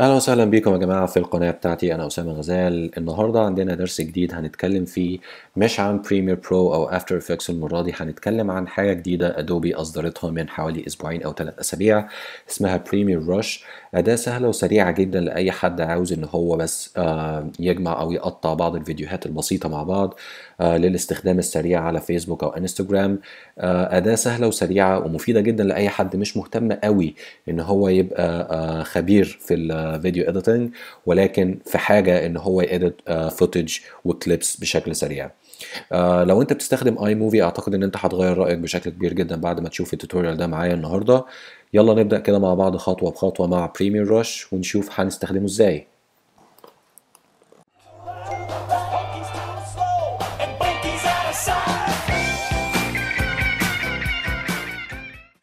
اهلا وسهلا بيكم يا جماعه في القناه بتاعتي انا اسامه غزال النهارده عندنا درس جديد هنتكلم فيه مش عن بريمير برو او افتر افكتس المره دي هنتكلم عن حاجه جديده ادوبي اصدرتها من حوالي اسبوعين او ثلاث اسابيع اسمها بريمير رش أداة سهلة وسريعة جدا لأي حد عاوز إن هو بس آه، يجمع أو يقطع بعض الفيديوهات البسيطة مع بعض آه، للاستخدام السريع على فيسبوك أو انستجرام آه، أداة سهلة وسريعة ومفيدة جدا لأي حد مش مهتم قوي إن هو يبقى خبير في الفيديو إديتنج ولكن في حاجة إن هو يإديت فوتج وكليبس بشكل سريع آه لو انت بتستخدم اي موفي اعتقد ان انت هتغير رايك بشكل كبير جدا بعد ما تشوف التوتوريال ده معايا النهارده يلا نبدا كده مع بعض خطوه بخطوه مع بريمير رش ونشوف هنستخدمه ازاي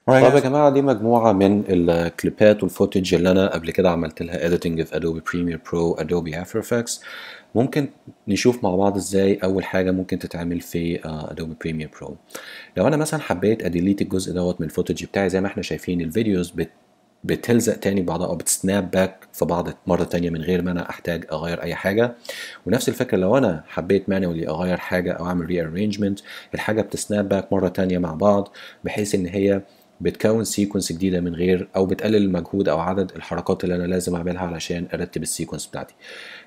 طيب يا جماعه دي مجموعه من الكليبات والفوتج اللي انا قبل كده عملت لها اديتنج في ادوبي بريمير برو ادوبي افتر افكتس ممكن نشوف مع بعض ازاي اول حاجه ممكن تتعمل في ادوبي بريمير برو لو انا مثلا حبيت اديليت الجزء دوت من الفوتج بتاعي زي ما احنا شايفين الفيديوز بت بتلزق تاني بعضها او بتسناب باك في بعض مره تانية من غير ما انا احتاج اغير اي حاجه ونفس الفكره لو انا حبيت مانولي اغير حاجه او اعمل ري ارينجمنت الحاجه بتسناب باك مره تانية مع بعض بحيث ان هي بتكون سيكونس جديده من غير او بتقلل المجهود او عدد الحركات اللي انا لازم اعملها علشان ارتب السيكونس بتاعتي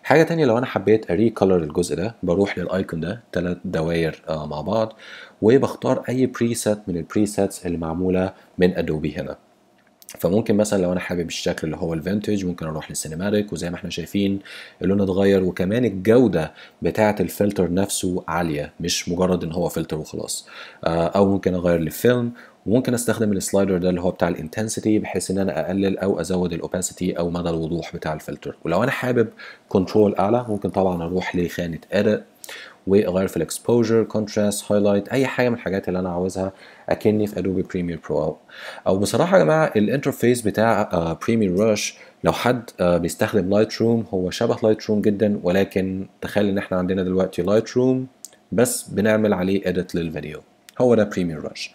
حاجه تانية لو انا حبيت كولر الجزء ده بروح للايكون ده ثلاث دواير آه مع بعض وبختار اي بريسيت من البريسيتس اللي معموله من ادوبي هنا فممكن مثلا لو انا حابب الشكل اللي هو الفينتج ممكن اروح للسينماتيك وزي ما احنا شايفين اللون اتغير وكمان الجوده بتاعه الفلتر نفسه عاليه مش مجرد ان هو فلتر وخلاص آه، او ممكن اغير للفيلم وممكن استخدم السلايدر ده اللي هو بتاع الانتنسيتي بحيث ان انا اقلل او ازود الاوباسيتي او مدى الوضوح بتاع الفلتر ولو انا حابب كنترول اعلى ممكن طبعا اروح لخانه ادت واغير في الاكسبوجر كونتراست هايلايت اي حاجه من الحاجات اللي انا عاوزها اكني في ادوبي بريمير برو او او بصراحه يا جماعه الانترفيس بتاع بريمير آه، رش لو حد آه، بيستخدم لايت روم هو شبه لايت روم جدا ولكن تخيل ان احنا عندنا دلوقتي لايت روم بس بنعمل عليه اديت للفيديو هو ده بريميوم رش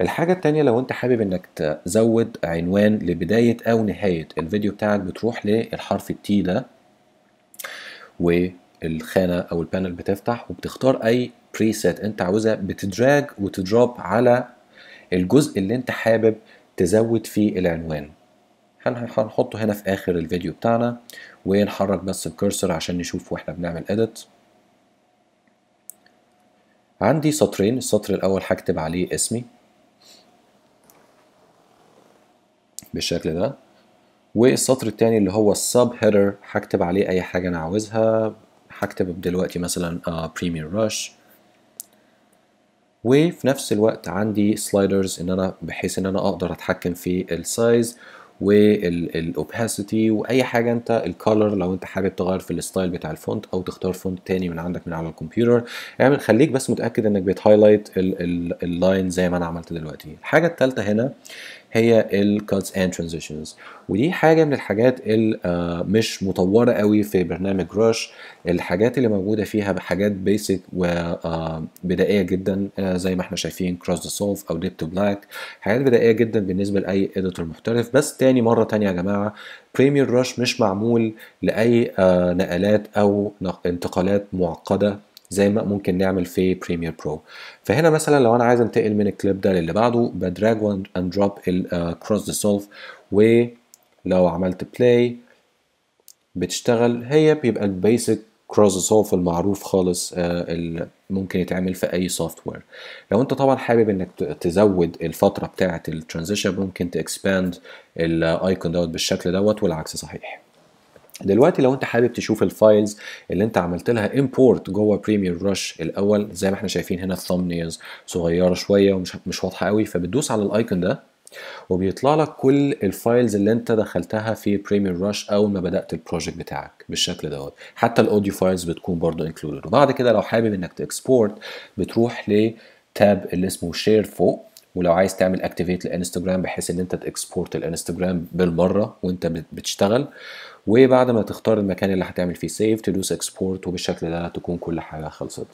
الحاجه الثانيه لو انت حابب انك تزود عنوان لبدايه او نهايه الفيديو بتاعك بتروح للحرف التي ده والخانه او البانل بتفتح وبتختار اي بريسيت انت عاوزها بتدراج وتدروب على الجزء اللي انت حابب تزود فيه العنوان هنحطه هنا في اخر الفيديو بتاعنا ونحرك بس الكرسر عشان نشوف واحنا بنعمل اديت عندي سطرين السطر الأول هكتب عليه اسمي بالشكل ده والسطر التاني اللي هو السب هيدر هكتب عليه أي حاجة أنا عاوزها هكتب دلوقتي مثلا بريمير آه، رش وفي نفس الوقت عندي سلايدرز ان انا بحيث ان انا اقدر اتحكم في السايز والاوباسيتي واي حاجه انت الكالر لو انت حابب تغير في الستايل بتاع الفونت او تختار فونت تاني من عندك من على الكمبيوتر اعمل خليك بس متاكد انك بتهايلايت اللاين زي ما انا عملت دلوقتي الحاجه الثالثه هنا هي الكاتس اند ترانزيشنز ودي حاجه من الحاجات اللي آه، مش مطوره قوي في برنامج رش الحاجات اللي موجوده فيها حاجات بيسك وبدائيه آه، جدا آه، زي ما احنا شايفين كروس ديسولف او ديب تو بلاك حاجات بدائيه جدا بالنسبه لاي اديتور محترف بس تاني مره تانيه يا جماعه بريمير رش مش معمول لاي نقلات او انتقالات معقده زي ما ممكن نعمل في بريمير برو فهنا مثلا لو انا عايز انتقل من الكليب ده للي بعده بدراج اند دروب الكروس ديسولف ولو عملت بلاي بتشتغل هي بيبقى البيسك كروس ديسولف المعروف خالص آه، اللي ممكن يتعمل في اي سوفت وير لو انت طبعا حابب انك تزود الفتره بتاعه الترانزيشن ممكن تاكسباند الايكون دوت بالشكل دوت والعكس صحيح دلوقتي لو انت حابب تشوف الفايلز اللي انت عملت لها امبورت جوه بريمير رش الاول زي ما احنا شايفين هنا الثامنيلز صغيره شويه ومش مش واضحه قوي فبتدوس على الايكون ده وبيطلع لك كل الفايلز اللي انت دخلتها في بريمير رش اول ما بدات البروجكت بتاعك بالشكل دوت حتى الاوديو فايلز بتكون برضو انكلودد وبعد كده لو حابب انك تكسبورت بتروح لتاب اللي اسمه شير فوق ولو عايز تعمل اكتيفيت للانستجرام بحيث ان انت تاكسبورت الانستجرام بالمره وانت بتشتغل وبعد ما تختار المكان اللي هتعمل فيه سيف تدوس اكسبورت وبالشكل ده تكون كل حاجه خلصت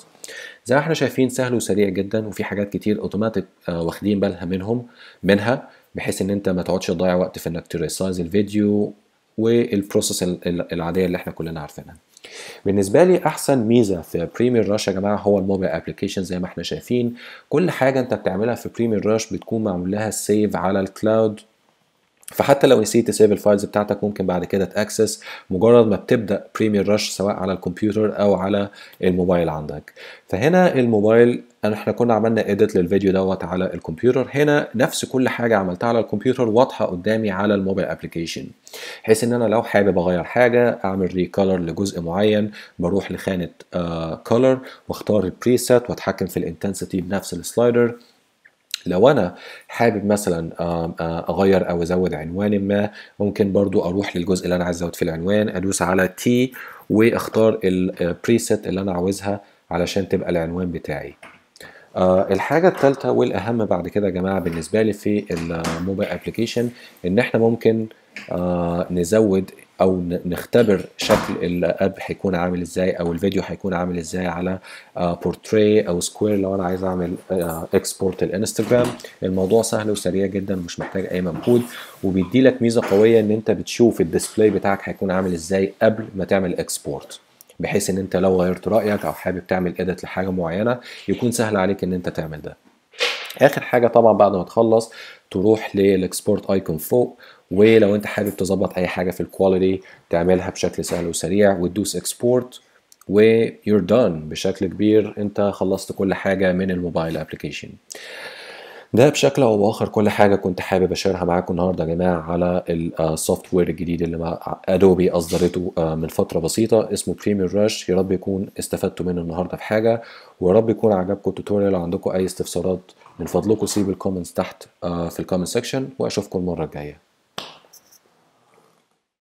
زي ما احنا شايفين سهل وسريع جدا وفي حاجات كتير اوتوماتيك آه، واخدين بالها منهم منها بحيث ان انت ما تقعدش تضيع وقت في انك تريسايز الفيديو والبروسيس العاديه اللي احنا كلنا عارفينها بالنسبه لي احسن ميزه في بريمير رش يا جماعه هو الموبايل ابلكيشن زي ما احنا شايفين كل حاجه انت بتعملها في بريمير رش بتكون معمول لها سيف على الكلاود فحتى لو نسيت تسيب الفايلز بتاعتك ممكن بعد كده تاكسس مجرد ما بتبدا بريمير رش سواء على الكمبيوتر او على الموبايل عندك فهنا الموبايل احنا كنا عملنا اديت للفيديو دوت على الكمبيوتر هنا نفس كل حاجه عملتها على الكمبيوتر واضحه قدامي على الموبايل ابلكيشن بحيث ان انا لو حابب اغير حاجه اعمل ريكولر لجزء معين بروح لخانه كولر آه، واختار البريسيت واتحكم في الانتنسيتي بنفس السلايدر لو انا حابب مثلا اغير او ازود عنوان ما ممكن برضو اروح للجزء اللي انا عايز ازود فيه العنوان ادوس على تي واختار البريسيت اللي انا عاوزها علشان تبقى العنوان بتاعي آه، الحاجه الثالثه والاهم بعد كده يا جماعه بالنسبه لي في الموبايل ابلكيشن ان احنا ممكن آه، نزود او نختبر شكل الاب هيكون عامل ازاي او الفيديو هيكون عامل ازاي على بورتري آه، او سكوير لو انا عايز اعمل اكسبورت الانستجرام الموضوع سهل وسريع جدا ومش محتاج اي مجهود وبيدي لك ميزه قويه ان انت بتشوف الديسبلاي بتاعك هيكون عامل ازاي قبل ما تعمل اكسبورت بحيث ان انت لو غيرت رايك او حابب تعمل اديت لحاجه معينه يكون سهل عليك ان انت تعمل ده اخر حاجه طبعا بعد ما تخلص تروح للاكسبورت ايكون فوق ولو انت حابب تظبط اي حاجه في الكواليتي تعملها بشكل سهل وسريع وتدوس اكسبورت ويور done بشكل كبير انت خلصت كل حاجه من الموبايل ابلكيشن ده بشكل او باخر كل حاجه كنت حابب اشيرها معاكم النهارده يا جماعه على السوفت وير آه، الجديد اللي ادوبي اصدرته آه، من فتره بسيطه اسمه بريمير راش يا رب يكون استفدتوا منه النهارده في حاجه ويا رب يكون عجبكم التوتوريال عندكم اي استفسارات من فضلكم سيبوا الكومنتس تحت آه، في الكومنت سيكشن واشوفكم المره الجايه